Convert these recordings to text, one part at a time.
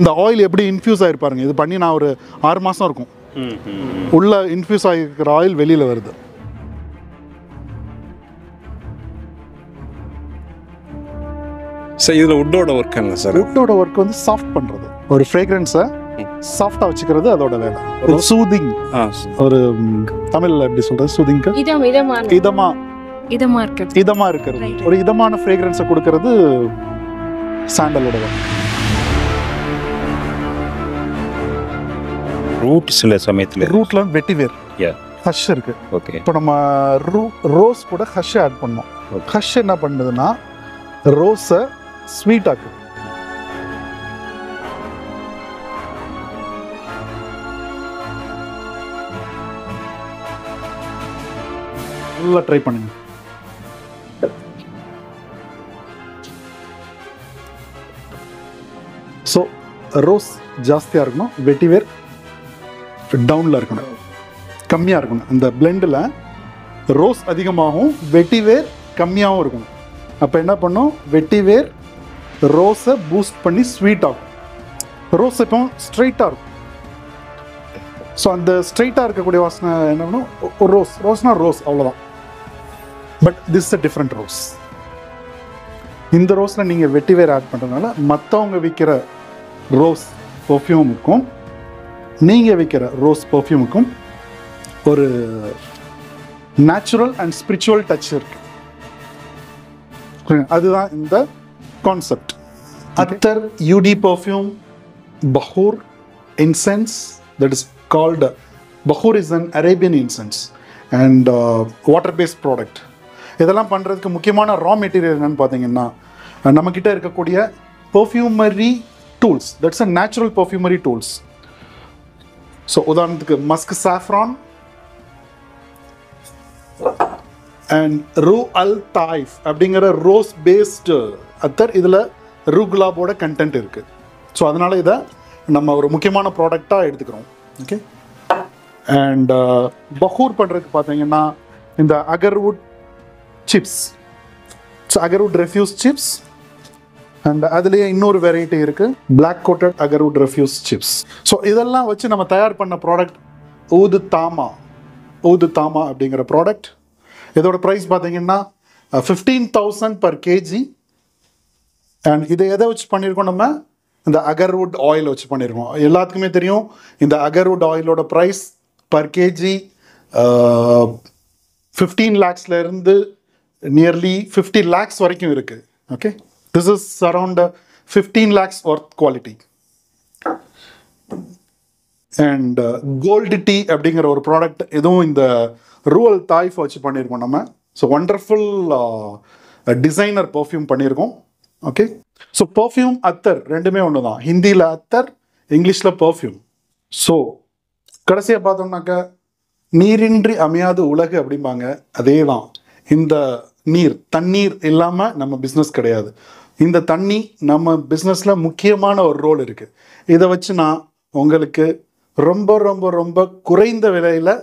இந்த ஆயில் எப்படி இன்ஃபியூஸ் ஆகிருப்பாருங்க இது பண்ணி நான் ஒரு ஆறு மாதம் இருக்கும் உள்ள இன்ஃபியூஸ் ஆகிருக்கிற ஆயில் வெளியில் வருது சார் இதில் உட்டோட ஒர்க் என்ன சார் உட்டோட ஒர்க் வந்து சாஃப்ட் பண்ணுறது ஒரு ஃப்ரேக்ரன்ஸை சாஃப்டாக வச்சுக்கிறது அதோட வேலை ஒரு சூதிங் ஒரு தமிழில் எப்படி சொல்கிறது சூதிங் இதமாக இதமா இருக்கிறது இருக்கிறது ஒரு இதமான ஃப்ரேக்ரன்ஸை கொடுக்கறது சாண்டலோட வேலை ரூட் சில சமயத்தில் ரூட்லாம் வெட்டி வேர் ஹஷ் இருக்கு ஓகே இப்போ நம்ம ரூ ரோஸ் கூட ஹஷ் ஆட் பண்ணோம் ஹஷ் என்ன பண்ணுதுன்னா ரோஸை ஸ்வீட் ஆக்கு ஃபுல்லாக ட்ரை பண்ணுங்க ஸோ ரோஸ் ஜாஸ்தியாக இருக்கணும் வெட்டிவேர் டவுனில் இருக்கணும் கம்மியாக இருக்கணும் அந்த பிளெண்டில் ரோஸ் அதிகமாகவும் வெட்டி வேர் கம்மியாகவும் இருக்கணும் அப்போ என்ன பண்ணும் வேர் ரோஸை பூஸ்ட் பண்ணி ஸ்வீட் ஆகும் ரோஸ் இப்போ ஸ்ட்ரைட்டாக இருக்கும் ஸோ அந்த ஸ்ட்ரைட்டாக இருக்கக்கூடிய வாசனை என்ன பண்ணும் ஒரு ரோஸ் ரோஸ்னால் ரோஸ் அவ்வளோதான் but this a different rose இந்த ரோஸில் நீங்கள் வெட்டி வேர் ஆட் பண்ணுறதுனால மற்றவங்க விற்கிற ரோஸ் பர்ஃப்யூமுக்கும் நீங்கள் வைக்கிற ரோஸ் பர்ஃப்யூமுக்கும் ஒரு நேச்சுரல் அண்ட் ஸ்பிரிச்சுவல் டச் இருக்கு அதுதான் இந்த கான்செப்ட் அத்தர் யூடி பர்ஃப்யூம் பஹூர் இன்சென்ஸ் தட் இஸ் கால்டு பஹூர் is an Arabian incense and water paste product இதெல்லாம் பண்ணுறதுக்கு முக்கியமான ரா மெட்டீரியல் என்னென்னு பார்த்தீங்கன்னா நம்மக்கிட்ட இருக்கக்கூடிய perfumery tools that's a natural perfumery tools so உதாரணத்துக்கு மஸ்க் சாஃப்ரான் அண்ட் ரூ அல் தாய்ஃப் அப்படிங்கிற ரோஸ் பேஸ்டு அத்தர் இதில் ரூ குலாபோட கண்டென்ட் இருக்குது ஸோ அதனால் இதை நம்ம ஒரு முக்கியமான ப்ராடக்டாக எடுத்துக்கிறோம் ஓகே அண்ட் uh, பஹூர் பண்ணுறதுக்கு பார்த்தீங்கன்னா இந்த agarwood chips so agarwood refuse chips and அதுலேயே இன்னொரு வெரைட்டி இருக்குது black coated agarwood refuse chips so இதெல்லாம் வச்சு நம்ம தயார் பண்ண ப்ராடக்ட் ஊது தாமா ஊது தாமா அப்படிங்கிற ப்ராடக்ட் இதோட ப்ரைஸ் பார்த்தீங்கன்னா fifteen thousand per KG and இதை எதை வச்சு பண்ணியிருக்கோம் நம்ம இந்த அகர்வுட் ஆயில் வச்சு பண்ணியிருக்கோம் எல்லாத்துக்குமே தெரியும் இந்த அகர்வுட் ஆயிலோட ப்ரைஸ் பர் கேஜி ஃபிஃப்டீன் லேக்ஸ்லேருந்து நியர்லி ஃபிஃப்டி லேக்ஸ் வரைக்கும் இருக்குது okay This is around 15 uh, lakhs worth quality. And gold tea அப்படிங்கிற ஒரு ப்ராடக்ட் எதுவும் இந்த ரூரல் தாய்ஃப் வச்சு பண்ணியிருக்கோம் நம்ம ஸோ ஒண்டர்ஃபுல் டிசைனர் பர்ஃப்யூம் பண்ணியிருக்கோம் ஓகே ஸோ பர்ஃப்யூம் அத்தர் ரெண்டுமே ஒன்று தான் ஹிந்தியில் அத்தர் இங்கிலீஷில் பர்ஃப்யூம் ஸோ கடைசியாக பார்த்தோம்னாக்க நீரின்றி அமையாது உலகு அப்படிம்பாங்க அதே தான் இந்த நீர் தண்ணீர் இல்லாமல் நம்ம பிஸ்னஸ் கிடையாது இந்த தண்ணி நம்ம பிஸ்னஸில் முக்கியமான ஒரு ரோல் இருக்குது இதை வச்சு நான் உங்களுக்கு ரொம்ப ரொம்ப ரொம்ப குறைந்த விலையில்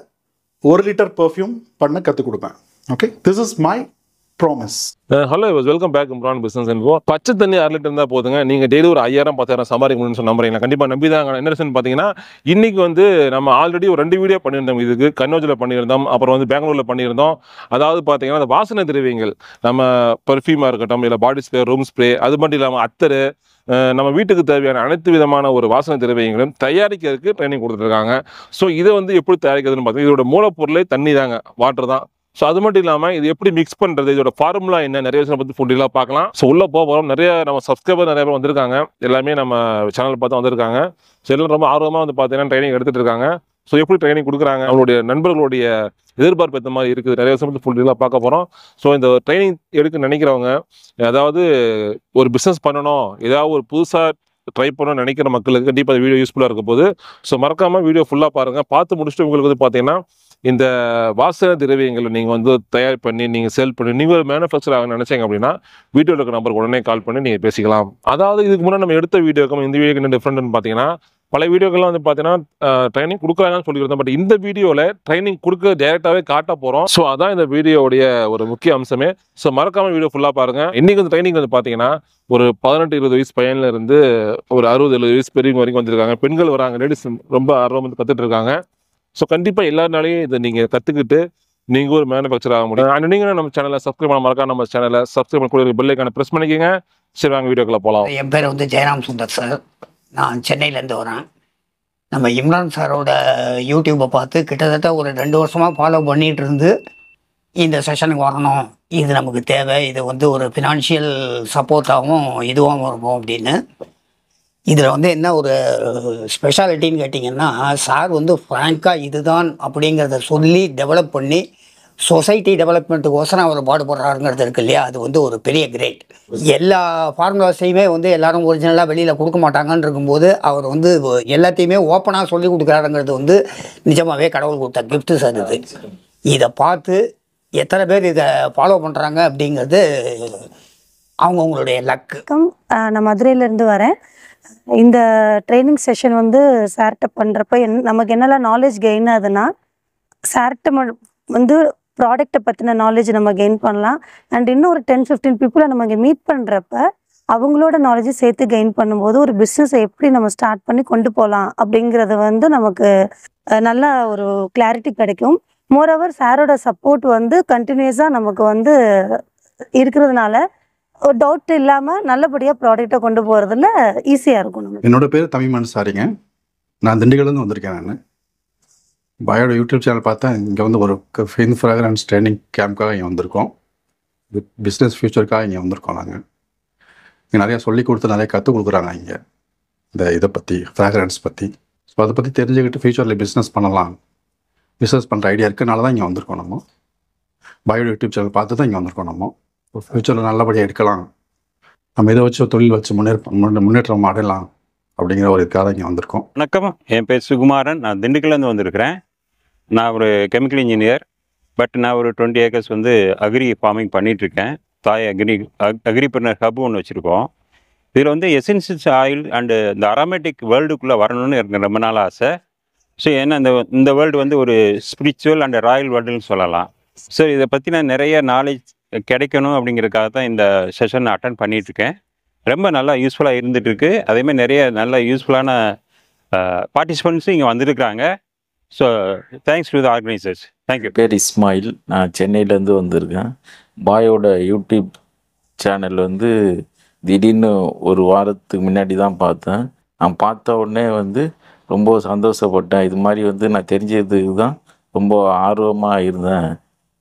ஒரு லிட்டர் பர்ஃப்யூம் பண்ண கற்றுக் கொடுப்பேன் okay this is my promise hello இவஸ் welcome back Imran business info பச்சை தண்ணி அரை லிட்டர் இருந்தால் போதுங்க நீங்கள் டெய்லி ஒரு ஐயாயிரம் பத்தாயிரம் சம்பாதிக்க முடியும்னு சொன்ன கண்டிப்பாக நம்பி தான் என்ன பார்த்தீங்கன்னா இன்னைக்கு வந்து நம்ம ஆல்ரெடி ஒரு ரெண்டு வீடியோ பண்ணியிருந்தோம் இதுக்கு கன்னோஜில் பண்ணியிருந்தோம் அப்புறம் வந்து பெங்களூரில் பண்ணியிருந்தோம் அதாவது பார்த்தீங்கன்னா அந்த வாசனை திரவியங்கள் நம்ம பர்ஃப்யூமாக இருக்கட்டும் இல்லை பாடி ஸ்ப்ரே ரூம் ஸ்ப்ரே அது மட்டும் இல்லாமல் அத்தர் நம்ம வீட்டுக்கு தேவையான அனைத்து விதமான ஒரு வாசனை திரவியங்களும் தயாரிக்கிறதுக்கு ட்ரைனிங் கொடுத்துருக்காங்க ஸோ இதை வந்து எப்படி தயாரிக்கிறதுன்னு பார்த்தீங்கன்னா இதோட மூலப்பொருளே தண்ணி தாங்க வாட்டர் தான் ஸோ அது மட்டும் இல்லாமல் இது எப்படி மிக்ஸ் பண்ணுறது இதோட ஃபார்முலா என்ன நிறைய விஷயம் பற்றி ஃபுட்டிலாம் பார்க்கலாம் ஸோ உள்ளே போக போகிறோம் நிறைய நம்ம சப்ஸ்கிரைபர் நிறைய பேர் வந்திருக்காங்க எல்லாமே நம்ம சேனல் பார்த்து வந்திருக்காங்க ஸோ எல்லாம் ரொம்ப ஆர்வமாக வந்து பார்த்தீங்கன்னா ட்ரைனிங் எடுத்துகிட்டு இருக்காங்க ஸோ எப்படி ட்ரைனிங் கொடுக்குறாங்க அவங்களுடைய நண்பர்களுடைய எதிர்பார்ப்பு எந்த மாதிரி இருக்குது நிறைய விஷயம் பற்றி ஃபுல் பார்க்க போகிறோம் ஸோ இந்த ட்ரைனிங் எடுக்க நினைக்கிறவங்க ஏதாவது ஒரு பிஸ்னஸ் பண்ணணும் ஏதாவது ஒரு புதுசாக ட்ரை பண்ண நினைக்கிற மக்களுக்கு கண்டிப்பாக அது வீடியோ யூஸ்ஃபுல்லாக இருக்க போது ஸோ மறக்காமல் வீடியோ ஃபுல்லாக பாருங்கள் பார்த்து முடிச்சுட்டு உங்களுக்கு வந்து பார்த்தீங்கன்னா இந்த வாசன திரவியங்களை நீங்கள் வந்து தயார் பண்ணி நீங்கள் சேல் பண்ணி நீங்கள் ஒரு மேனுஃபேக்சர் ஆக நினச்சிங்க அப்படின்னா வீடியோவில் இருக்க நம்பருக்கு உடனே கால் பண்ணி நீங்கள் பேசிக்கலாம் அதாவது இதுக்கு முன்னாடி நம்ம எடுத்த வீடியோக்கும் இந்த வீடியோக்கு என்ன டிஃப்ரெண்ட்னு பார்த்தீங்கன்னா பல வீடியோக்கெல்லாம் வந்து பார்த்தீங்கன்னா ட்ரைனிங் கொடுக்குறாங்கன்னு சொல்லியிருந்தோம் பட் இந்த வீடியோவில் ட்ரைனிங் கொடுக்க டேரெக்டாகவே காட்ட போகிறோம் ஸோ அதான் இந்த வீடியோடைய ஒரு முக்கிய அம்சமே ஸோ மறக்காமல் வீடியோ ஃபுல்லாக பாருங்கள் இன்றைக்கி வந்து ட்ரைனிங் வந்து பார்த்தீங்கன்னா ஒரு பதினெட்டு இருபது வயசு பையன்லேருந்து ஒரு அறுபது எழுபது வயசு பெரியவங்க வரைக்கும் வந்திருக்காங்க பெண்கள் வராங்க லேடிஸ் ரொம்ப ஆர்வம் வந்து கற்றுட்டு இருக்காங்க ஸோ கண்டிப்பாக எல்லாருனாலையும் இதை நீங்கள் கற்றுக்கிட்டு நீங்கள் ஒரு மேனுஃபேக்சர் ஆக முடியும் அண்ட் நீங்கள் நம்ம சேனலில் சப்ஸ்கிரைப் பண்ண மறக்காம நம்ம சேனலை சப்ஸ்கிரைப் பண்ண கூட பெல்லைக்கான ப்ரெஸ் பண்ணிக்கோங்க சரி வாங்க வீடியோக்குள்ளே போகலாம் என் பேர் வந்து ஜெயராம் சுந்தர் சார் நான் சென்னையிலேருந்து வரேன் நம்ம இம்ரான் சாரோட யூடியூப்பை பார்த்து கிட்டத்தட்ட ஒரு ரெண்டு வருஷமாக ஃபாலோ பண்ணிகிட்டு இருந்து இந்த செஷனுக்கு வரணும் இது நமக்கு தேவை இது வந்து ஒரு ஃபினான்ஷியல் சப்போர்ட்டாகவும் இதுவாகவும் இருக்கும் அப்படின்னு இதில் வந்து என்ன ஒரு ஸ்பெஷாலிட்டின்னு கேட்டிங்கன்னா சார் வந்து ஃப்ராங்காக இதுதான் அப்படிங்கிறத சொல்லி டெவலப் பண்ணி சொசைட்டி டெவலப்மெண்ட்டுக்கோசரம் அவர் பாடுபடுறாருங்கிறது இருக்குது இல்லையா அது வந்து ஒரு பெரிய கிரேட் எல்லா ஃபார்முலாஸையுமே வந்து எல்லாரும் ஒரிஜினலாக வெளியில் கொடுக்க மாட்டாங்கன்னு இருக்கும்போது அவர் வந்து எல்லாத்தையுமே ஓப்பனாக சொல்லி கொடுக்குறாருங்கிறது வந்து நிஜமாகவே கடவுள் கொடுத்த கிஃப்ட்டு சார் இது இதை பார்த்து எத்தனை பேர் இதை ஃபாலோ பண்ணுறாங்க அப்படிங்கிறது அவங்கவுங்களுடைய லக்கு நான் மதுரையிலேருந்து வரேன் இந்த ட்ரைனிங் செஷன் வந்து சார்கிட்ட பண்ணுறப்ப என் நமக்கு என்னெல்லாம் நாலேஜ் கெயின் ஆகுதுன்னா சார்கிட்ட வந்து ப்ராடக்ட்டை பற்றின நாலேஜ் நம்ம கெயின் பண்ணலாம் அண்ட் இன்னும் ஒரு டென் ஃபிஃப்டீன் பீப்புளை நம்ம இங்கே மீட் பண்ணுறப்ப அவங்களோட நாலேஜை சேர்த்து கெயின் பண்ணும்போது ஒரு பிஸ்னஸை எப்படி நம்ம ஸ்டார்ட் பண்ணி கொண்டு போகலாம் அப்படிங்கிறது வந்து நமக்கு நல்ல ஒரு கிளாரிட்டி கிடைக்கும் மோரோவர் சாரோட சப்போர்ட் வந்து கண்டினியூஸாக நமக்கு வந்து இருக்கிறதுனால ஒரு டவுட் இல்லாமல் நல்லபடியாக ப்ராடக்டை கொண்டு போகிறதுல ஈஸியாக இருக்கும் என்னோட பேர் தமிழ்மன் சாரிங்க நான் திண்டுக்கல்லேருந்து வந்திருக்கேன் நான் பயோட யூடியூப் சேனல் பார்த்தா இங்கே வந்து ஒரு ஃபின் ஃப்ராக்ரன்ஸ் ட்ரைனிங் கேம்ப்காக இங்கே வந்திருக்கோம் பிஸ்னஸ் ஃபியூச்சருக்காக இங்கே வந்திருக்கோம் நாங்கள் இங்கே நிறையா சொல்லி கொடுத்து நிறைய கற்றுக் கொடுக்குறாங்க இங்கே இந்த இதை பற்றி ஃப்ராக்ரன்ஸ் பற்றி ஸோ அதை பற்றி தெரிஞ்சுக்கிட்டு ஃபியூச்சரில் பிஸ்னஸ் பண்ணலாம் பிஸ்னஸ் பண்ணுற ஐடியா இருக்கனால தான் இங்கே வந்திருக்கோம் நம்ம பயோட யூடியூப் சேனல் பார்த்து தான் இங்கே வந்திருக்கோம் நம்ம ஃப்யூச்சரில் நல்லபடியாக எடுக்கலாம் நம்ம இதை வச்சு தொழில் வச்சு முன்னேற்ற முன்னேற்றம் அடையலாம் அப்படிங்கிற ஒரு இதுக்காக இங்கே வந்திருக்கோம் வணக்கம் என் பேர் சுகுமாரன் நான் திண்டுக்கல்லேருந்து வந்திருக்கிறேன் நான் ஒரு கெமிக்கல் இன்ஜினியர் பட் நான் ஒரு டுவெண்ட்டி ஏக்கர்ஸ் வந்து அக்ரி ஃபார்மிங் பண்ணிகிட்ருக்கேன் தாய் அக்ரி அக்ரிபர்னர் ஹப் ஒன்று வச்சுருக்கோம் இதில் வந்து எசென்சியல்ஸ் ஆயில் அண்டு இந்த அரோமேட்டிக் வேர்ல்டுக்குள்ளே வரணும்னு எனக்கு ரொம்ப நாள் ஆசை ஸோ ஏன்னா இந்த இந்த வேர்ல்டு வந்து ஒரு ஸ்பிரிச்சுவல் அண்ட் ராயல் வேர்ல்டுன்னு சொல்லலாம் ஸோ இதை பற்றி நான் நிறைய நாலேஜ் கிடைக்கணும் அப்படிங்கிறதுக்காக தான் இந்த செஷன் நான் அட்டன் பண்ணிகிட்ருக்கேன் ரொம்ப நல்லா யூஸ்ஃபுல்லாக இருந்துகிட்ருக்கு அதேமாதிரி நிறைய நல்ல யூஸ்ஃபுல்லான பார்ட்டிசிபெண்ட்ஸும் இங்கே வந்துருக்குறாங்க so thanks to the organisers thank you பேர் இஸ்மாயில் நான் சென்னையிலேருந்து வந்திருக்கேன் பாயோட யூடியூப் சேனல் வந்து திடீர்னு ஒரு வாரத்துக்கு முன்னாடி தான் பார்த்தேன் நான் பார்த்த உடனே வந்து ரொம்ப சந்தோஷப்பட்டேன் இது மாதிரி வந்து நான் தெரிஞ்சதுக்கு தான் ரொம்ப ஆர்வமாக இருந்தேன்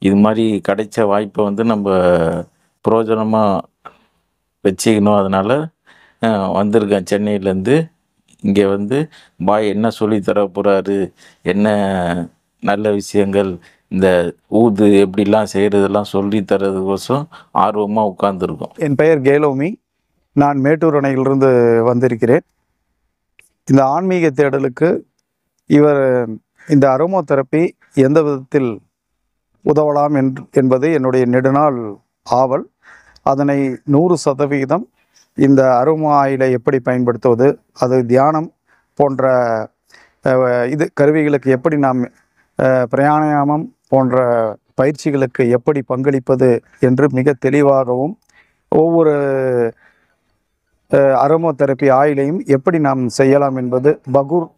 இது மாதிரி கிடைச்ச வாய்ப்பை வந்து நம்ம பிரயோஜனமாக வச்சுக்கணும் அதனால் வந்திருக்கேன் சென்னையிலேருந்து இங்கே வந்து பாய் என்ன சொல்லி தர போகிறாரு என்ன நல்ல விஷயங்கள் இந்த ஊது எப்படிலாம் செய்கிறதெல்லாம் சொல்லி தரதுக்கோசம் ஆர்வமாக உட்காந்துருக்கோம் என் பெயர் கேலோமி நான் மேட்டூர் அணையிலிருந்து வந்திருக்கிறேன் இந்த ஆன்மீக தேடலுக்கு இவர் இந்த அரோமோ தெரப்பி எந்த விதத்தில் உதவலாம் என்பது என்னுடைய நெடுநாள் ஆவல் அதனை நூறு சதவிகிதம் இந்த அருமா ஆயிலை எப்படி பயன்படுத்துவது அது தியானம் போன்ற இது கருவிகளுக்கு எப்படி நாம் பிரயாணயாமம் போன்ற பயிற்சிகளுக்கு எப்படி பங்களிப்பது என்று மிக தெளிவாகவும் ஒவ்வொரு அரோமோ தெரப்பி ஆயிலையும் எப்படி நாம் செய்யலாம் என்பது பகுர்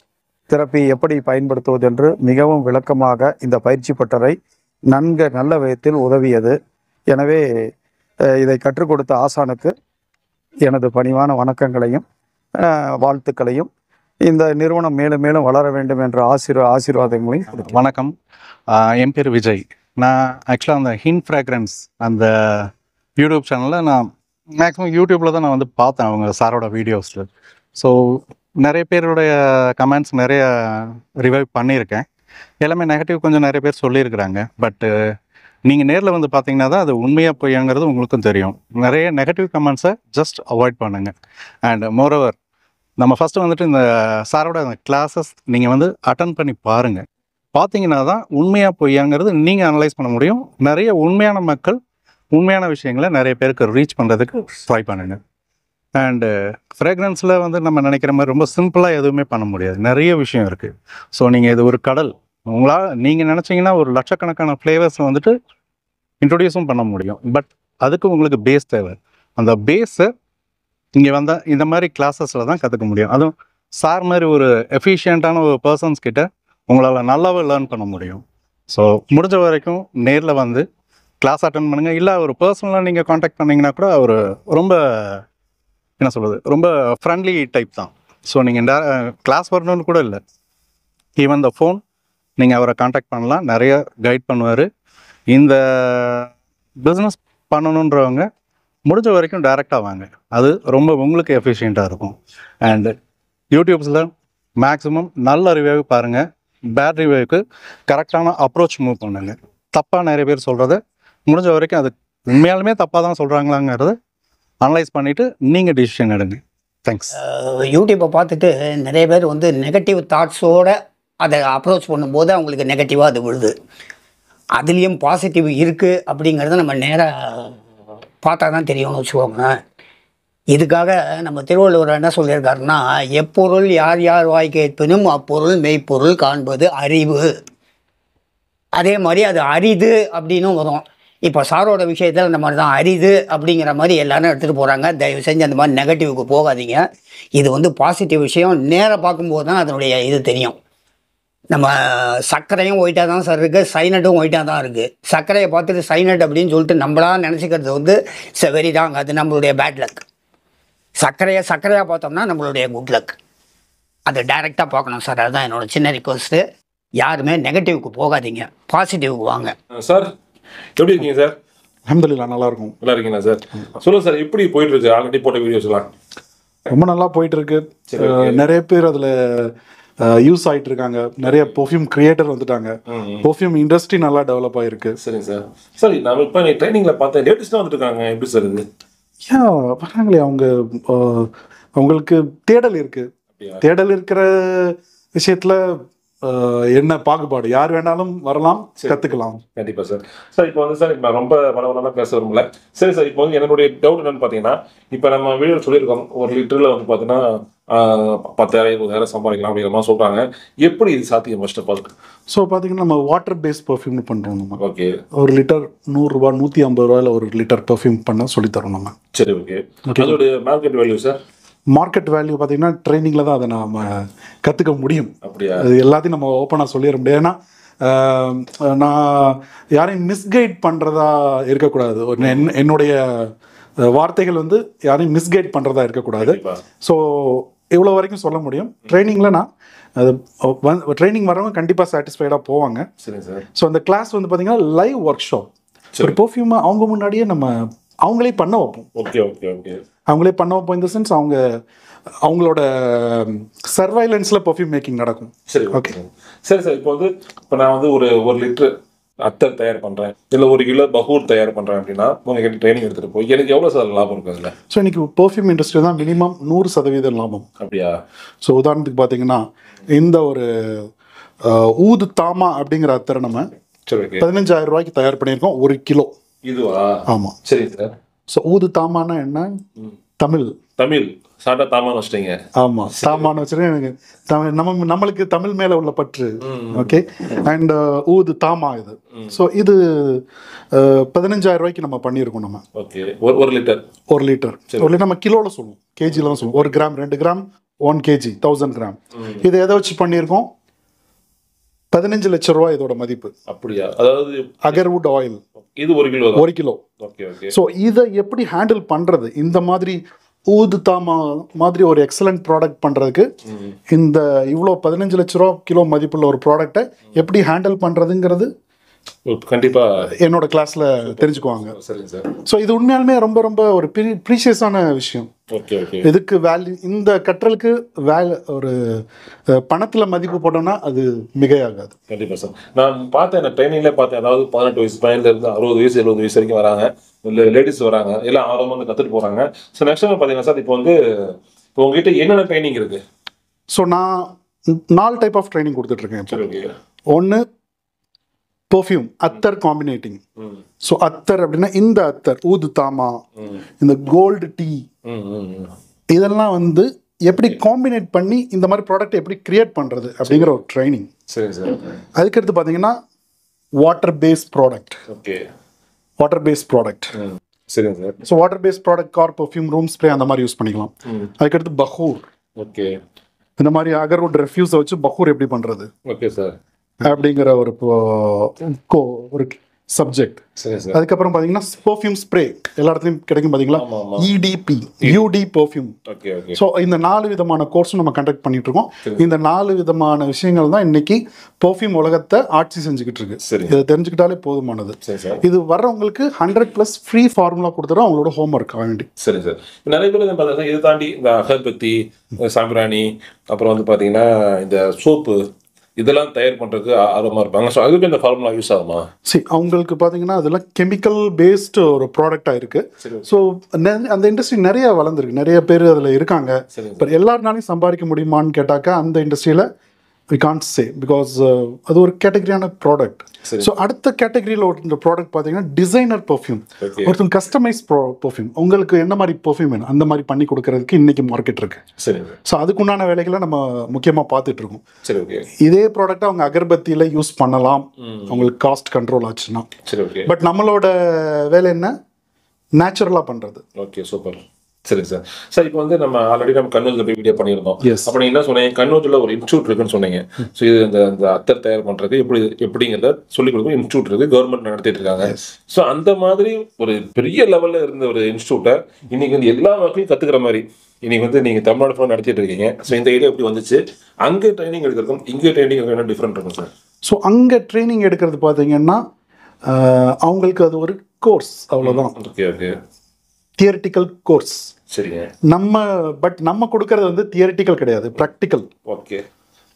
தெரப்பி எப்படி பயன்படுத்துவது என்று மிகவும் விளக்கமாக இந்த பயிற்சி பட்டறை நன்கு நல்ல விதத்தில் உதவியது எனவே இதை கற்றுக் கொடுத்த ஆசானுக்கு எனது பணிவான வணக்கங்களையும் வாழ்த்துக்களையும் இந்த நிறுவனம் மேலும் மேலும் வளர வேண்டும் என்ற ஆசீர்வா ஆசீர்வாதங்களையும் வணக்கம் என் பேர் விஜய் நான் ஆக்சுவலாக அந்த ஹின் ஃப்ராக்ரன்ஸ் அந்த யூடியூப் சேனலில் நான் மேக்ஸிமம் யூடியூப்பில் தான் நான் வந்து பார்த்தேன் அவங்க சாரோட வீடியோஸில் ஸோ நிறைய பேருடைய கமெண்ட்ஸ் நிறைய ரிவைவ் பண்ணியிருக்கேன் எல்லாமே நெகட்டிவ் கொஞ்சம் நிறைய பேர் சொல்லியிருக்கிறாங்க பட்டு நீங்கள் நேரில் வந்து பார்த்தீங்கன்னா தான் அது உண்மையாக பொய்யாங்கிறது உங்களுக்கும் தெரியும் நிறைய நெகட்டிவ் கமெண்ட்ஸை ஜஸ்ட் அவாய்ட் பண்ணுங்கள் அண்ட் மோரோவர் நம்ம ஃபஸ்ட்டு வந்துட்டு இந்த சாரோட அந்த கிளாஸஸ் நீங்கள் வந்து அட்டன் பண்ணி பாருங்கள் பார்த்தீங்கன்னா தான் உண்மையாக பொய்யாங்கிறது நீங்கள் அனலைஸ் பண்ண முடியும் நிறைய உண்மையான மக்கள் உண்மையான விஷயங்களை நிறைய பேருக்கு ரீச் பண்ணுறதுக்கு ட்ரை பண்ணுங்கள் அண்டு ஃப்ரேக்ரன்ஸில் வந்து நம்ம நினைக்கிற மாதிரி ரொம்ப சிம்பிளாக எதுவுமே பண்ண முடியாது நிறைய விஷயம் இருக்குது ஸோ நீங்கள் இது ஒரு கடல் உங்களால் நீங்கள் நினச்சிங்கன்னா ஒரு லட்சக்கணக்கான ஃப்ளேவர்ஸை வந்துட்டு இன்ட்ரொடியூஸும் பண்ண முடியும் பட் அதுக்கு உங்களுக்கு பேஸ் தேவை அந்த பேஸை இங்கே வந்தால் இந்த மாதிரி கிளாஸஸில் தான் கற்றுக்க முடியும் அதுவும் சார் மாதிரி ஒரு எஃபிஷியண்ட்டான ஒரு பர்சன்ஸ் உங்களால் நல்லாவே லேர்ன் பண்ண முடியும் ஸோ முடிஞ்ச வரைக்கும் நேரில் வந்து கிளாஸ் அட்டன் பண்ணுங்கள் இல்லை ஒரு பர்சனலாக நீங்கள் காண்டாக்ட் பண்ணிங்கன்னா கூட அவர் ரொம்ப என்ன சொல்கிறது ரொம்ப ஃப்ரெண்ட்லி டைப் தான் ஸோ நீங்கள் கிளாஸ் வரணும்னு கூட இல்லை ஈவன் த ஃபோன் நீங்கள் அவரை காண்டாக்ட் பண்ணலாம் நிறைய கைட் பண்ணுவார் இந்த பிஸ்னஸ் பண்ணணுன்றவங்க முடிஞ்ச வரைக்கும் டைரெக்டாக வாங்க அது ரொம்ப உங்களுக்கு எஃபிஷியண்ட்டாக இருக்கும் அண்டு யூடியூப்ஸில் மேக்ஸிமம் நல்ல ரிவ்யூ பாருங்கள் பேட் ரிவ்யூக்கு கரெக்டான அப்ரோச் மூவ் பண்ணுங்க தப்பாக நிறைய பேர் சொல்கிறத முடிஞ்ச வரைக்கும் அது உண்மையாலுமே தப்பாக தான் சொல்கிறாங்களாங்கிறத அனலைஸ் பண்ணிவிட்டு நீங்கள் டிசிஷன் எடுங்க தேங்க்ஸ் யூடியூப்பை பார்த்துட்டு நிறைய பேர் வந்து நெகட்டிவ் தாட்ஸோடு அதை அப்ரோச் பண்ணும்போது அவங்களுக்கு நெகட்டிவாக அது விழுது அதுலேயும் பாசிட்டிவ் இருக்குது அப்படிங்கிறத நம்ம நேராக பார்த்தா தான் தெரியும்னு வச்சுக்கோங்களேன் இதுக்காக நம்ம திருவள்ளுவர் என்ன சொல்லியிருக்காருன்னா எப்பொருள் யார் யார் வாய் கேட்பினும் அப்பொருள் மெய்ப்பொருள் காண்பது அறிவு அதே மாதிரி அது அரிது அப்படின்னும் வரும் இப்போ சாரோட விஷயத்தில் அந்த மாதிரி தான் அரிது அப்படிங்கிற மாதிரி எல்லோரும் எடுத்துகிட்டு போகிறாங்க தயவு செஞ்சு அந்த மாதிரி நெகட்டிவுக்கு போகாதீங்க இது வந்து பாசிட்டிவ் விஷயம் நேராக பார்க்கும்போது தான் அதனுடைய இது தெரியும் நம்ம சர்க்கரையும் ஒயிட்டாக தான் சார் இருக்குது சைனட்டும் ஒயிட்டாக தான் இருக்குது சர்க்கரையை பார்த்துட்டு சைனட் அப்படின்னு சொல்லிட்டு நம்மளா நினச்சிக்கிறது வந்து இட்ஸ் வெரி ராங் அது நம்மளுடைய பேட் லக் சர்க்கரையை சர்க்கரையாக பார்த்தோம்னா நம்மளுடைய குட் லக் அதை டைரெக்டாக பார்க்கணும் சார் அதுதான் என்னோடய சின்ன ரிக்வஸ்ட்டு யாருமே நெகட்டிவ்க்கு போகாதீங்க பாசிட்டிவ்க்கு வாங்க சார் எப்படி இருக்கீங்க சார் அஹமதுல்லா நல்லா இருக்கும் நல்லா இருக்கீங்களா சார் சொல்லுங்க சார் எப்படி போயிட்டு இருக்கு ஆல்ரெடி போட்ட வீடியோஸ்லாம் ரொம்ப நல்லா போயிட்டு இருக்கு நிறைய பேர் அதில் யூஸ் ஆகிட்டு இருக்காங்க நிறைய பெர்ஃப்யூம் கிரியேட்டர் வந்துட்டாங்க பெர்ஃப்யூம் இண்டஸ்ட்ரி நல்லா டெவலப் ஆகிருக்கு சரி சார் சரி நான் இப்போ ட்ரைனிங்கில் பார்த்தேன் லேட்டஸ்ட்டாக வந்துட்டுருக்காங்க எப்படி சார் இது ஏன் வராங்களே அவங்க அவங்களுக்கு தேடல் இருக்குது தேடல் இருக்கிற விஷயத்தில் என்ன பாகுபாடு யார் வேணாலும் வரலாம் கத்துக்கலாம் கண்டிப்பா சார் சார் இப்போ வந்து சார் இப்போ ரொம்ப பரவலாம் பேச விரும்பல சரி சார் இப்போ வந்து என்னுடைய டவுட் என்னன்னு பாத்தீங்கன்னா இப்போ நம்ம வீடியோ சொல்லியிருக்கோம் ஒரு லிட்டர்ல வந்து பாத்தீங்கன்னா பத்தாயிரம் இருபதாயிரம் சம்பாதிக்கலாம் அப்படிங்கிற மாதிரி சொல்றாங்க எப்படி இது சாத்தியம் ஃபர்ஸ்ட் ஆஃப் ஆல் ஸோ பார்த்தீங்கன்னா நம்ம வாட்டர் பேஸ் பர்ஃப்யூம்னு பண்ணுறோம் நம்ம ஓகே ஒரு லிட்டர் நூறுரூவா நூற்றி ஐம்பது ரூபாயில் ஒரு லிட்டர் பர்ஃப்யூம் பண்ண சொல்லித்தரோம் நம்ம சரி ஓகே அதோடைய market value sir market value பார்த்தீங்கன்னா ட்ரைனிங்கில் தான் அதை நாம் கற்றுக்க முடியும் அப்படியா அது எல்லாத்தையும் நம்ம ஓப்பனாக சொல்லிட முடியாது ஏன்னா நான் யாரையும் மிஸ்கைட் பண்ணுறதா இருக்கக்கூடாது என் என்னுடைய வார்த்தைகள் வந்து யாரையும் மிஸ்கைட் பண்ணுறதா இருக்கக்கூடாது ஸோ இவ்வளோ வரைக்கும் சொல்ல முடியும் ட்ரைனிங்கில் நான் அது ட்ரைனிங் வரவங்க கண்டிப்பாக சாட்டிஸ்ஃபைடாக போவாங்க சரி சார் ஸோ அந்த கிளாஸ் வந்து பார்த்தீங்கன்னா லைவ் ஒர்க் ஷாப் ஒரு பர்ஃப்யூமை அவங்க முன்னாடியே நம்ம அவங்களே பண்ண வைப்போம் ஓகே ஓகே ஓகே அவங்களே பண்ண வைப்போம் இந்த சென்ஸ் அவங்க அவங்களோட சர்வைலன்ஸில் பர்ஃப்யூம் மேக்கிங் நடக்கும் சரி ஓகே சரி சார் இப்போ வந்து இப்போ நான் வந்து ஒரு ஒரு லிட்டர் அத்தர் தயார் பண்ணுறேன் இல்லை ஒரு கிலோ பகூர் தயார் பண்ணுறேன் அப்படின்னா கிட்ட ட்ரைனிங் எடுத்துகிட்டு போய் எனக்கு எவ்வளோ சார் லாபம் இருக்கும் அதில் ஸோ இன்னைக்கு பர்ஃப்யூம் இண்டஸ்ட்ரி தான் மினிமம் நூறு சதவீதம் லாபம் அப்படியா ஸோ உதாரணத்துக்கு பார்த்தீங்கன்னா இந்த ஒரு ஊது தாமா அப்படிங்கிற அத்தரை நம்ம சரி பதினஞ்சாயிரம் ரூபாய்க்கு தயார் பண்ணியிருக்கோம் ஒரு கிலோ இதுவா ஆமாம் சரி சார் ஸோ ஊது தாமானா என்ன தமிழ் தமிழ் சாட்டா தாமான் வச்சிட்டீங்க ஆமாம் தாமான் வச்சுருக்கேன் எனக்கு தமிழ் நம்ம நம்மளுக்கு தமிழ் மேலே உள்ள பற்று ஓகே அண்ட் uh, ஊது தாமா இது ஸோ இது uh, பதினஞ்சாயிரம் ரூபாய்க்கு நம்ம பண்ணியிருக்கோம் நம்ம ஓகே ஒரு லிட்டர் ஒரு லிட்டர் ஒரு லிட்டர் நம்ம கிலோவில் சொல்லுவோம் கேஜியில் தான் சொல்லுவோம் ஒரு கிராம் ரெண்டு gram one KG thousand gram இது எதை வச்சு பண்ணியிருக்கோம் பதினஞ்சு லட்சம் ரூபாய் இதோட மதிப்பு அப்படியா அதாவது அகர்வுட் ஆயில் இது ஒரு கிலோ ஒரு கிலோ ஸோ இதை எப்படி ஹேண்டில் பண்ணுறது இந்த மாதிரி ஊதுதா மாதிரி ஒரு எக்ஸலண்ட் ப்ராடக்ட் பண்ணுறதுக்கு இந்த இவ்வளோ பதினஞ்சு லட்ச ரூபா கிலோ மதிப்புள்ள ஒரு ப்ராடக்டை எப்படி ஹேண்டில் பண்ணுறதுங்கிறது கண்டிப்பா என்னோட கிளாஸ்ல தெரிஞ்சுக்குவாங்க சரிங்க சார் ஸோ இது உண்மையாலுமே ரொம்ப ரொம்ப ஒரு ப்ரீஷியஸான விஷயம் ஓகே ஓகே இதுக்கு வேல்யூ இந்த கற்றலுக்கு ஒரு பணத்துல மதிப்பு போட்டோம்னா அது மிகையாகாது கண்டிப்பா சார் நான் பார்த்தேன் ட்ரைனிங்ல பார்த்தேன் அதாவது பதினெட்டு வயசு இருந்து அறுபது வயசு எழுபது வயசு வரைக்கும் வராங்க இல்லை லேடிஸ் வராங்க எல்லாம் ஆர்வமாக வந்து கற்றுட்டு போறாங்க ஸோ நெக்ஸ்ட் பார்த்தீங்கன்னா சார் இப்போ வந்து இப்போ உங்ககிட்ட என்னென்ன ட்ரைனிங் இருக்குது ஸோ நான் நாலு டைப் ஆஃப் ட்ரைனிங் கொடுத்துட்ருக்கேன் ஒன்று பெர்ஃப்யூம் அத்தர் காம்பினேட்டிங் ஸோ அத்தர் அப்படின்னா இந்த அத்தர் ஊது தாமா இந்த gold tea hmm, hmm, hmm. இதெல்லாம் வந்து எப்படி காம்பினேட் பண்ணி இந்த மாதிரி ப்ராடக்ட் எப்படி கிரியேட் பண்ணுறது அப்படிங்கிற ஒரு ட்ரைனிங் சரி அதுக்கடுத்து பார்த்தீங்கன்னா water paste product okay water paste product சரிங்க sir so water paste product car perfume room spray அந்த மாதிரி யூஸ் பண்ணிக்கலாம் அதுக்கடுத்து பஹூர் ஓகே இந்த மாதிரி அகர்வுட் ரெஃப்யூஸை வச்சு பஹூர் எப்படி பண்ணுறது ஓகே சார் அப்படிங்கிற ஒரு கோ ஒரு சப்ஜெக்ட் அதுக்கப்புறம் பாத்தீங்கன்னா பெர்ஃபியூம் ஸ்ப்ரே எல்லா இடத்துலயும் கிடைக்கும் பாத்தீங்களா இடிபி யூடி பெர்ஃப்யூம் ஸோ இந்த நாலு விதமான கோர்ஸும் நம்ம கண்டக்ட் பண்ணிட்டு இருக்கோம் இந்த நாலு விதமான விஷயங்கள் தான் இன்னைக்கு பெர்ஃப்யூம் உலகத்தை ஆட்சி செஞ்சுக்கிட்டு இருக்கு இதை தெரிஞ்சுக்கிட்டாலே போதுமானது இது வர்றவங்களுக்கு ஹண்ட்ரட் பிளஸ் ஃப்ரீ ஃபார்முலா கொடுத்துரும் அவங்களோட ஹோம் ஒர்க் வேண்டி சரி சார் நிறைய பேர் பார்த்தீங்கன்னா இதை தாண்டி இந்த அகர்பத்தி சாம்பிராணி அப்புறம் வந்து பார்த்தீங்கன்னா இந்த சோப்பு இதெல்லாம் தயார் பண்ணுறதுக்கு ஆர்வமாக இருப்பாங்க ஸோ அதுக்கு இந்த ஃபார்முலா யூஸ் ஆகுமா சரி அவங்களுக்கு பார்த்தீங்கன்னா அதெல்லாம் கெமிக்கல் பேஸ்டு ஒரு ப்ராடக்டாக இருக்குது ஸோ அந்த இண்டஸ்ட்ரி நிறைய வளர்ந்துருக்கு நிறைய பேர் அதில் இருக்காங்க பட் எல்லாருனாலையும் சம்பாதிக்க முடியுமான்னு கேட்டாக்கா அந்த இண்டஸ்ட்ரியில் வி கான்ட் சே பிகாஸ் அது ஒரு கேட்டகரியான ப்ராடக்ட் ஸோ அடுத்த கேட்டகரியில் ஒரு ப்ராடக்ட் பார்த்தீங்கன்னா டிசைனர் பர்ஃப்யூம் ஒருத்தன் கஸ்டமைஸ் பர்ஃப்யூம் உங்களுக்கு என்ன மாதிரி பர்ஃப்யூம் வேணும் அந்த மாதிரி பண்ணி கொடுக்கறதுக்கு இன்னைக்கு மார்க்கெட் இருக்கு ஸோ அதுக்குண்டான வேலைகளை நம்ம முக்கியமாக பார்த்துட்டு இருக்கோம் இதே ப்ராடக்ட் அவங்க அகர்பத்தியில் யூஸ் பண்ணலாம் அவங்களுக்கு காஸ்ட் கண்ட்ரோல் ஆச்சுன்னா பட் நம்மளோட வேலை என்ன நேச்சுரலாக பண்ணுறது ஓகே சூப்பர் சரி சார் சார் இப்போ வந்து நம்ம ஆல்ரெடி நம்ம கண்ணூர்ல போய் வீடியோ பண்ணியிருந்தோம் அப்போ நீங்க என்ன சொன்னீங்க கண்ணூர்ல ஒரு இன்ஸ்டியூட் இருக்குன்னு சொன்னீங்க ஸோ இது இந்த இந்த அத்தர் தயார் பண்றது எப்படி எப்படிங்கிறத சொல்லிக் கொடுக்கும் இன்ஸ்டியூட் இருக்கு கவர்மெண்ட் நடத்திட்டு இருக்காங்க ஸோ அந்த மாதிரி ஒரு பெரிய லெவல்ல இருந்த ஒரு இன்ஸ்டியூட்டை இன்னைக்கு வந்து எல்லா மக்களையும் கத்துக்கிற மாதிரி இன்னைக்கு வந்து நீங்க தமிழ்நாடு ஃபோன் நடத்திட்டு இருக்கீங்க ஸோ இந்த ஐடியா எப்படி வந்துச்சு அங்கே ட்ரைனிங் எடுக்கிறதுக்கும் இங்கே ட்ரைனிங் எடுக்கிறது டிஃப்ரெண்ட் இருக்கும் சார் ஸோ அங்கே ட்ரைனிங் எடுக்கிறது பார்த்தீங்கன்னா அவங்களுக்கு அது ஒரு கோர்ஸ் அவ்வளோதான் ஓகே ஓகே தியரிட்டிக்கல் கோர்ஸ் சரிங்க நம்ம பட் நம்ம கொடுக்கறது வந்து தியரிட்டிக்கல் கிடையாது ப்ராக்டிக்கல் ஓகே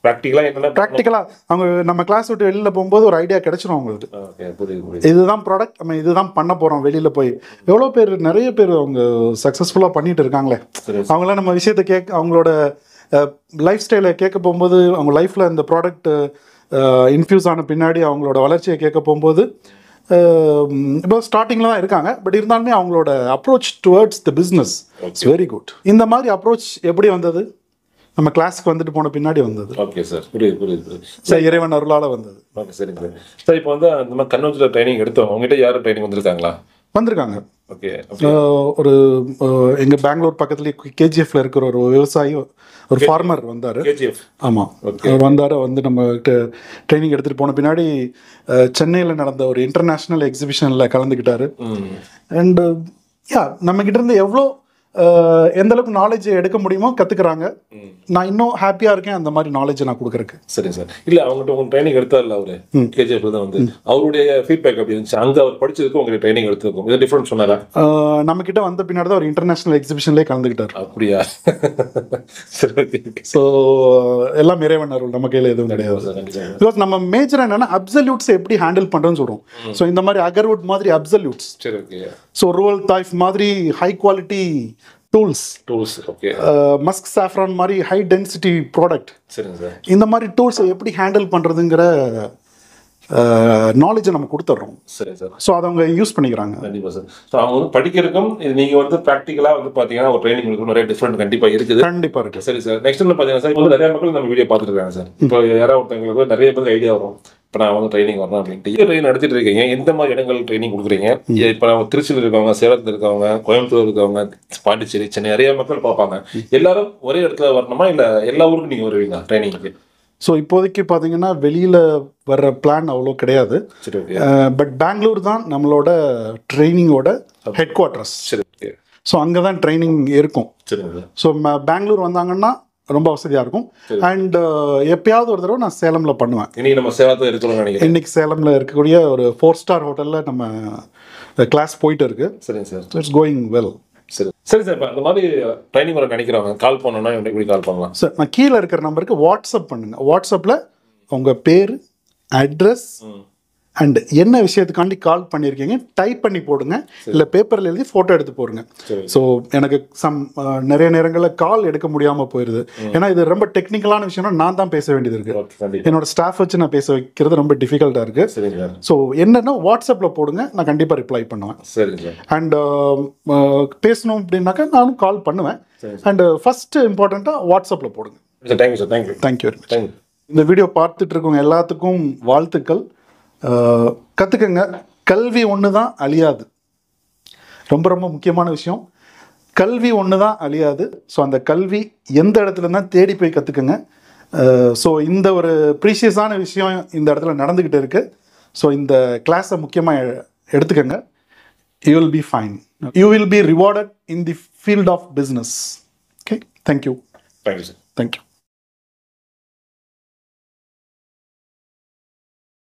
ப்ராக்டிக்கலாக அவங்க நம்ம கிளாஸ் விட்டு வெளியில் போகும்போது ஒரு ஐடியா கிடைச்சிரும் அவங்களுக்கு இதுதான் ப்ராடக்ட் நம்ம இதுதான் பண்ண போறோம் வெளியில் போய் எவ்வளோ பேர் நிறைய பேர் அவங்க சக்ஸஸ்ஃபுல்லாக பண்ணிட்டு இருக்காங்களே அவங்களாம் நம்ம விஷயத்தை கேட்க அவங்களோட லைஃப் ஸ்டைலை கேட்க போகும்போது அவங்க லைஃப்ல இந்த ப்ராடக்ட் இன்ஃப்யூஸ் ஆன பின்னாடி அவங்களோட வளர்ச்சியை கேட்க போகும்போது இப்போ ஸ்டார்டிங்கில் தான் இருக்காங்க பட் இருந்தாலுமே அவங்களோட approach towards the business it's very good இந்த மாதிரி அப்ரோச் எப்படி வந்தது நம்ம கிளாஸுக்கு வந்துட்டு போன பின்னாடி வந்தது ஓகே சார் புரியுது புரியுது சார் இறைவன் அருளால் வந்தது ஓகே சரிங்க சார் சார் இப்போ வந்து நம்ம கண்ணூரில் ட்ரைனிங் எடுத்தோம் உங்ககிட்ட யார் ட்ரைனிங் வந்திருக்காங்களா வந்திருக்காங்க ஒரு எங்க பெங்களூர் பக்கத்துலயே கேஜிஎஃப்ல இருக்கிற ஒரு விவசாயி ஒரு ஃபார்மர் வந்தாரு ஆமா வந்தாரு வந்து நம்ம ட்ரைனிங் எடுத்துட்டு போன பின்னாடி சென்னையில நடந்த ஒரு இன்டர்நேஷனல் எக்ஸிபிஷன்ல கலந்துக்கிட்டாரு அண்ட் யா நம்ம கிட்ட இருந்து எவ்வளோ எந்த அளவுக்கு நாலேஜ் எடுக்க முடியுமோ கற்றுக்குறாங்க நான் இன்னும் ஹாப்பியாக இருக்கேன் அந்த மாதிரி நாலேஜ் நான் கொடுக்குறக்கு சரி சார் இல்லை அவங்ககிட்ட உங்க ட்ரைனிங் எடுத்தார்ல அவரு கேஜிஎஃப் தான் வந்து அவருடைய ஃபீட்பேக் அப்படி இருந்துச்சு அங்கே அவர் படிச்சதுக்கும் உங்களுக்கு ட்ரைனிங் எடுத்ததுக்கும் இது டிஃப்ரெண்ட் சொன்னாரா நம்ம கிட்ட வந்த பின்னாடி தான் ஒரு இன்டர்நேஷனல் எக்ஸிபிஷன்லேயே கலந்துக்கிட்டார் அப்படியா சரி ஸோ எல்லாம் இறைவன் அருள் நம்ம கையில் எதுவும் கிடையாது பிகாஸ் நம்ம மேஜர் என்னன்னா அப்சல்யூட்ஸ் எப்படி ஹேண்டில் பண்ணுறோன்னு சொல்கிறோம் ஸோ இந்த மாதிரி அகர்வுட் மாதிரி அப்சல்யூட்ஸ் சரி ஓகே ஸோ ரூரல் தாய்ஃப் மாதிரி high quality tools tools okay musk saffron மாதிரி ஹை டென்சிட்டி ப்ராடக்ட் சரிங்க சார் இந்த மாதிரி டூல்ஸை எப்படி ஹேண்டில் பண்ணுறதுங்கிற நாலேஜை நம்ம கொடுத்துட்றோம் சரி சார் ஸோ அதை அவங்க யூஸ் பண்ணிக்கிறாங்க கண்டிப்பாக சார் ஸோ அவங்க வந்து படிக்கிறதுக்கும் இது நீங்கள் வந்து ப்ராக்டிக்கலாக வந்து பார்த்தீங்கன்னா ஒரு ட்ரைனிங் கொடுக்கும் நிறைய டிஃப்ரெண்ட் கண்டிப்பாக இருக்குது கண்டிப்பாக இருக்குது சரி சார் நெக்ஸ்ட் வந்து பார்த்தீங்கன்னா சார் இப்போ நிறைய மக்கள் நம்ம வீடியோ பார்த்துருக்காங்க சார் இப்போ யாராவது ஒருத்தவங்களுக்கு நிறைய பேர் ஐடியா வரும் இப்போ நான் வந்து ட்ரைனிங் வரணும் அப்படின்ட்டு ட்ரைனிங் நடத்திட்டு இருக்கீங்க எந்த மாதிரி இடங்கள் ட்ரைனிங் கொடுக்குறீங்க இப்போ நம்ம திருச்சியில் இருக்கவங்க சேலத்தில் இருக்கவங்க கோயம்புத்தூர் இருக்கவங்க பாண்டிச்சேரி சென்னை நிறைய மக்கள் பார்ப்பாங்க எல்லாரும் ஒரே இடத்துல வரணுமா இல்லை எல்லா ஊருக்கும் நீங்கள் வருவீங்க ட்ரைனிங்க்கு ஸோ இப்போதைக்கு பார்த்தீங்கன்னா வெளியில் வர்ற பிளான் அவ்வளோ கிடையாது சரி பட் பெங்களூர் தான் நம்மளோட ட்ரைனிங்கோட ஹெட் குவார்ட்டர்ஸ் சரி ஸோ அங்கே தான் ட்ரைனிங் இருக்கும் சரி ஸோ பெங்களூர் வந்தாங்கன்னா ரொம்ப வசதியாக இருக்கும் அண்ட் uh, எப்பயாவது ஒரு தடவை நான் சேலமில் பண்ணுவேன் இன்னைக்கு நம்ம சேலமில் இருக்கக்கூடிய ஒரு ஃபோர் ஸ்டார் ஹோட்டலில் நம்ம கிளாஸ் போயிட்டு இருக்கு சரிங்க சார் இட்ஸ் கோயிங் வெல் சரி சரி சார் இப்போ அந்த மாதிரி ட்ரைனிங் வரை நினைக்கிறவங்க கால் பண்ணணும்னா எப்படி கால் பண்ணலாம் சார் நான் கீழே இருக்கிற நம்பருக்கு வாட்ஸ்அப் பண்ணுங்கள் வாட்ஸ்அப்பில் உங்கள் பேர் அட்ரஸ் அண்ட் என்ன விஷயத்துக்காண்டி கால் பண்ணியிருக்கீங்க டைப் பண்ணி போடுங்க இல்லை பேப்பரில் எழுதி ஃபோட்டோ எடுத்து போடுங்க ஸோ எனக்கு சம் நிறைய நேரங்களில் கால் எடுக்க முடியாமல் போயிடுது ஏன்னா இது ரொம்ப டெக்னிக்கலான விஷயம்னா நான் தான் பேச வேண்டியது இருக்குது என்னோட ஸ்டாஃப் வச்சு நான் பேச வைக்கிறது ரொம்ப டிஃபிகல்ட்டாக இருக்குது ஸோ என்னென்னா வாட்ஸ்அப்பில் போடுங்க நான் கண்டிப்பாக ரிப்ளை பண்ணுவேன் அண்ட் பேசணும் அப்படின்னாக்கா நானும் கால் பண்ணுவேன் அண்ட் ஃபஸ்ட்டு இம்பார்ட்டண்ட்டாக வாட்ஸ்அப்பில் போடுங்க thank you sir thank you thank you very much இந்த வீடியோ பார்த்துட்டு இருக்கவங்க எல்லாத்துக்கும் வாழ்த்துக்கள் கற்றுக்கங்க கல்வி ஒன்று தான் அழியாது ரொம்ப ரொம்ப முக்கியமான விஷயம் கல்வி ஒன்று தான் அழியாது ஸோ அந்த கல்வி எந்த இடத்துல தான் தேடி போய் கற்றுக்குங்க ஸோ இந்த ஒரு ப்ரீஷியஸான விஷயம் இந்த இடத்துல நடந்துக்கிட்டு இருக்குது ஸோ இந்த கிளாஸை முக்கியமாக எடுத்துக்கங்க you will be fine you will be rewarded in the field of business okay thank you thank you sir thank you